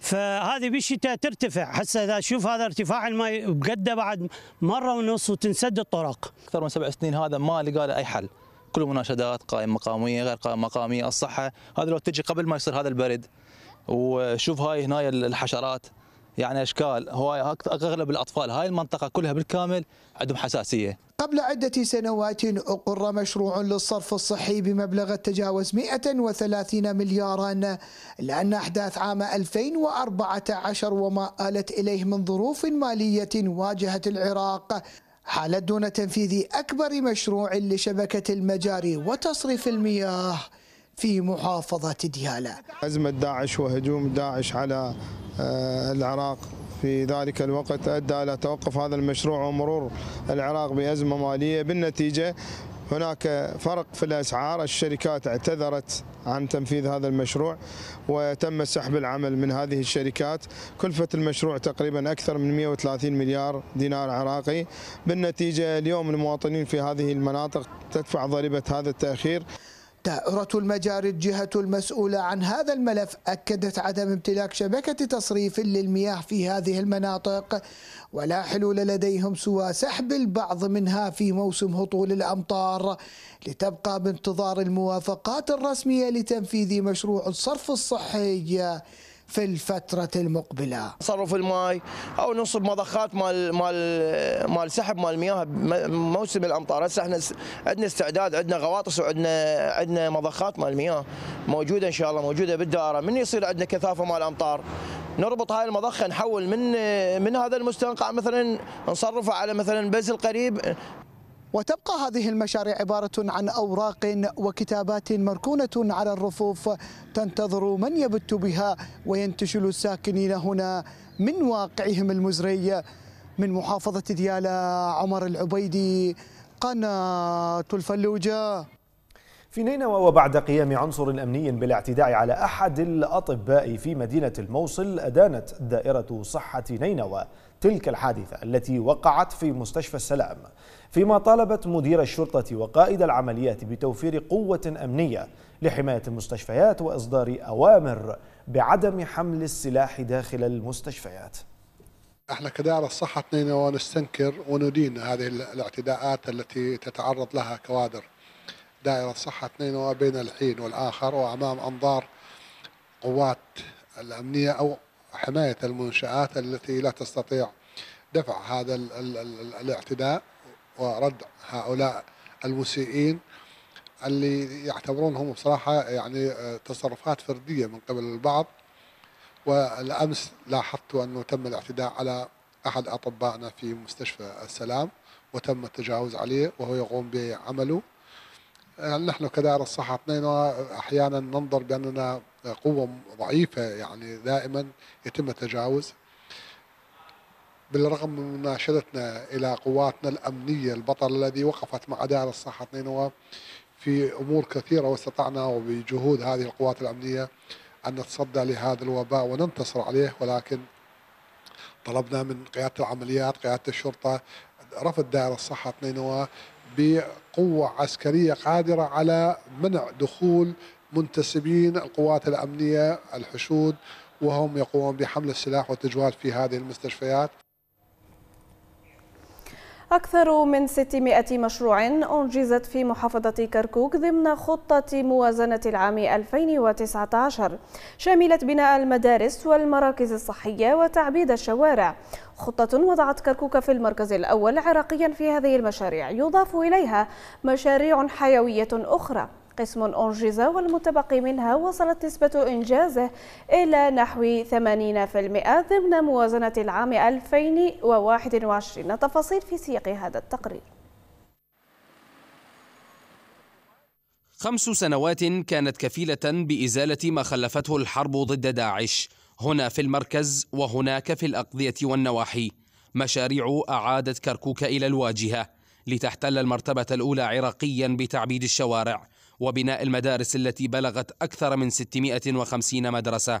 فهذه بالشتاء ترتفع هسه اذا تشوف هذا ارتفاع الماء بقده بعد مره ونص وتنسد الطرق اكثر من سبع سنين هذا ما لقى له اي حل كل مناشدات قائمه مقاميه غير قائمه مقاميه الصحه هذا لو تجي قبل ما يصير هذا البرد وشوف هاي هنا الحشرات يعني اشكال هواي اغلب الاطفال هاي المنطقه كلها بالكامل عندهم حساسيه. قبل عدة سنوات أقر مشروع للصرف الصحي بمبلغ تجاوز 130 مليارا لأن أحداث عام 2014 وما آلت إليه من ظروف مالية واجهت العراق حالت دون تنفيذ أكبر مشروع لشبكة المجاري وتصريف المياه في محافظة ديالى أزمة داعش وهجوم داعش على آه، العراق في ذلك الوقت أدى إلى توقف هذا المشروع ومرور العراق بأزمة مالية بالنتيجة هناك فرق في الأسعار الشركات اعتذرت عن تنفيذ هذا المشروع وتم سحب العمل من هذه الشركات كلفة المشروع تقريبا أكثر من 130 مليار دينار عراقي بالنتيجة اليوم المواطنين في هذه المناطق تدفع ضريبة هذا التأخير دائرة المجاري الجهة المسؤولة عن هذا الملف أكدت عدم امتلاك شبكة تصريف للمياه في هذه المناطق ولا حلول لديهم سوى سحب البعض منها في موسم هطول الأمطار لتبقى بانتظار الموافقات الرسمية لتنفيذ مشروع الصرف الصحي في الفترة المقبلة تصرف الماء أو نصب مضخات مال مال مال سحب مال مياه موسم الأمطار هسه احنا عندنا استعداد عندنا غواطس وعندنا عندنا مضخات مال مياه موجودة إن شاء الله موجودة بالدائرة من يصير عندنا كثافة مال أمطار نربط هاي المضخه نحول من من هذا المستنقع مثلا نصرفه على مثلا بزل قريب وتبقى هذه المشاريع عبارة عن أوراق وكتابات مركونة على الرفوف تنتظر من يبت بها وينتشل الساكنين هنا من واقعهم المزري من محافظة ديالى عمر العبيدي قناة الفلوجة في نينوى وبعد قيام عنصر أمني بالاعتداء على أحد الأطباء في مدينة الموصل أدانت دائرة صحة نينوى تلك الحادثة التي وقعت في مستشفى السلام فيما طالبت مدير الشرطة وقائد العمليات بتوفير قوة أمنية لحماية المستشفيات وإصدار أوامر بعدم حمل السلاح داخل المستشفيات احنا كدائرة الصحة اثنين نستنكر وندين هذه الاعتداءات التي تتعرض لها كوادر دائرة الصحة اثنين بين الحين والآخر وأمام أنظار قوات الأمنية أو حماية المنشآت التي لا تستطيع دفع هذا الاعتداء ورد هؤلاء المسيئين اللي يعتبرونهم بصراحة يعني آه، تصرفات فردية من قبل البعض والأمس لاحظت أنه تم الاعتداء على أحد أطبائنا في مستشفى السلام وتم التجاوز عليه وهو يقوم بعمله يعني نحن كدائرة الصحة اثنين أحيانا ننظر بأننا قوة ضعيفة يعني دائما يتم التجاوز بالرغم من مناشدتنا إلى قواتنا الأمنية البطل الذي وقفت مع دار الصحة نينوى في أمور كثيرة واستطعنا وبجهود هذه القوات الأمنية أن نتصدى لهذا الوباء وننتصر عليه ولكن طلبنا من قيادة العمليات قيادة الشرطة رفض دائرة الصحة نينوى بقوة عسكرية قادرة على منع دخول منتسبين القوات الأمنية الحشود وهم يقومون بحمل السلاح والتجوال في هذه المستشفيات أكثر من 600 مشروع أنجزت في محافظة كركوك ضمن خطة موازنة العام 2019 شملت بناء المدارس والمراكز الصحية وتعبيد الشوارع خطة وضعت كركوك في المركز الأول عراقيا في هذه المشاريع يضاف إليها مشاريع حيوية أخرى قسم أنجز والمتبقي منها وصلت نسبة إنجازه إلى نحو 80% ضمن موازنة العام 2021 تفاصيل في سياق هذا التقرير خمس سنوات كانت كفيلة بإزالة ما خلفته الحرب ضد داعش هنا في المركز وهناك في الأقضية والنواحي مشاريع أعادت كركوك إلى الواجهة لتحتل المرتبة الأولى عراقيا بتعبيد الشوارع وبناء المدارس التي بلغت أكثر من 650 مدرسة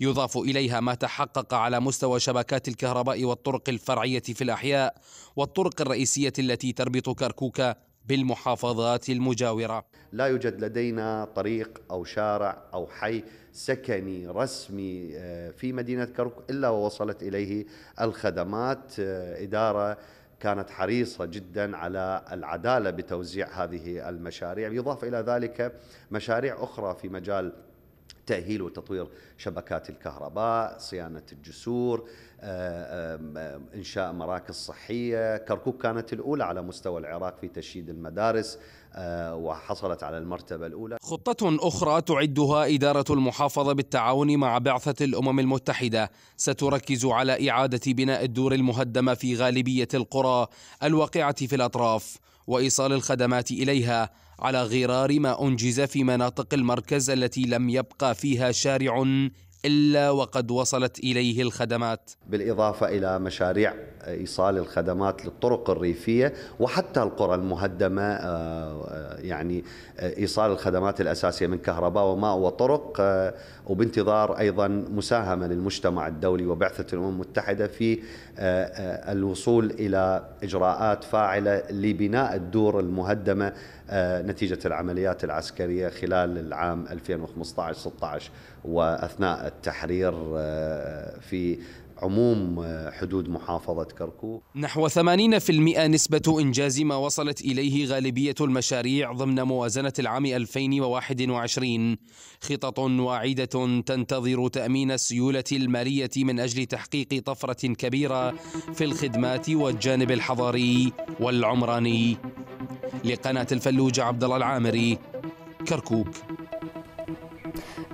يضاف إليها ما تحقق على مستوى شبكات الكهرباء والطرق الفرعية في الأحياء والطرق الرئيسية التي تربط كركوك بالمحافظات المجاورة لا يوجد لدينا طريق أو شارع أو حي سكني رسمي آه، في مدينة كركوك إلا ووصلت إليه الخدمات آه، إدارة كانت حريصة جدا على العدالة بتوزيع هذه المشاريع يضاف إلى ذلك مشاريع أخرى في مجال تأهيل وتطوير شبكات الكهرباء صيانة الجسور آه، إنشاء مراكز صحية كركوك كانت الأولى على مستوى العراق في تشييد المدارس آه، وحصلت على المرتبة الأولى خطة أخرى تعدها إدارة المحافظة بالتعاون مع بعثة الأمم المتحدة ستركز على إعادة بناء الدور المهدمة في غالبية القرى الواقعة في الأطراف وإيصال الخدمات إليها على غرار ما أنجز في مناطق المركز التي لم يبقى فيها شارع إلا وقد وصلت إليه الخدمات بالإضافة إلى مشاريع إيصال الخدمات للطرق الريفية وحتى القرى المهدمة آه، آه، يعني آه، إيصال الخدمات الأساسية من كهرباء وماء وطرق وبانتظار أيضا مساهمة للمجتمع الدولي وبعثة الأمم المتحدة في الوصول إلى إجراءات فاعلة لبناء الدور المهدمة آه، نتيجة العمليات العسكرية خلال العام 2015-16 وأثناء التحرير آه، في عموم آه، حدود محافظة كركوك نحو 80% نسبة إنجاز ما وصلت إليه غالبية المشاريع ضمن موازنة العام 2021 خطط واعدة تنتظر تأمين السيولة المالية من أجل تحقيق طفرة كبيرة في الخدمات والجانب الحضاري والعمراني لقناة الفلوج عبد الله العامري كركوك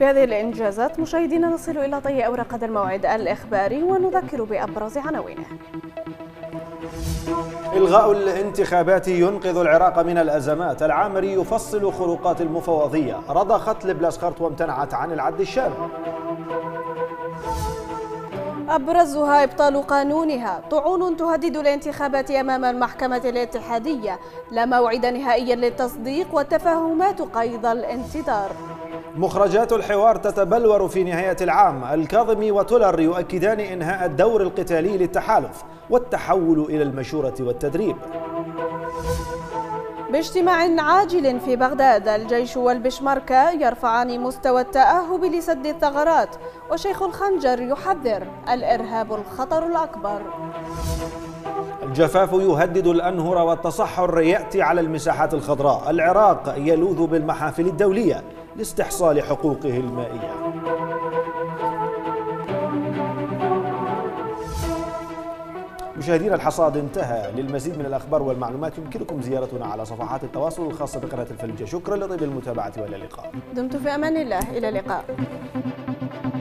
بهذه الإنجازات مشاهدينا نصل إلى طي أوراق هذا الموعد الإخباري ونذكر بأبرز عناوينه إلغاء الانتخابات ينقذ العراق من الأزمات العامري يفصل خروقات المفوضية رضخت لبلاسخرت وامتنعت عن العد الشامل أبرزها إبطال قانونها طعون تهدد الانتخابات أمام المحكمة الاتحادية لا موعد نهائي للتصديق والتفاهمات قيد الانتظار مخرجات الحوار تتبلور في نهاية العام الكاظمي وتولر يؤكدان إنهاء الدور القتالي للتحالف والتحول إلى المشورة والتدريب باجتماع عاجل في بغداد الجيش والبشمركة يرفعان مستوى التأهب لسد الثغرات وشيخ الخنجر يحذر الإرهاب الخطر الأكبر الجفاف يهدد الأنهر والتصحر يأتي على المساحات الخضراء العراق يلوذ بالمحافل الدولية لاستحصال حقوقه المائية مشاهدينا الحصاد انتهى للمزيد من الأخبار والمعلومات يمكنكم زيارتنا على صفحات التواصل الخاصة بقناة الفلجة شكرا لطيب المتابعة والى اللقاء دمتم في أمان الله إلى اللقاء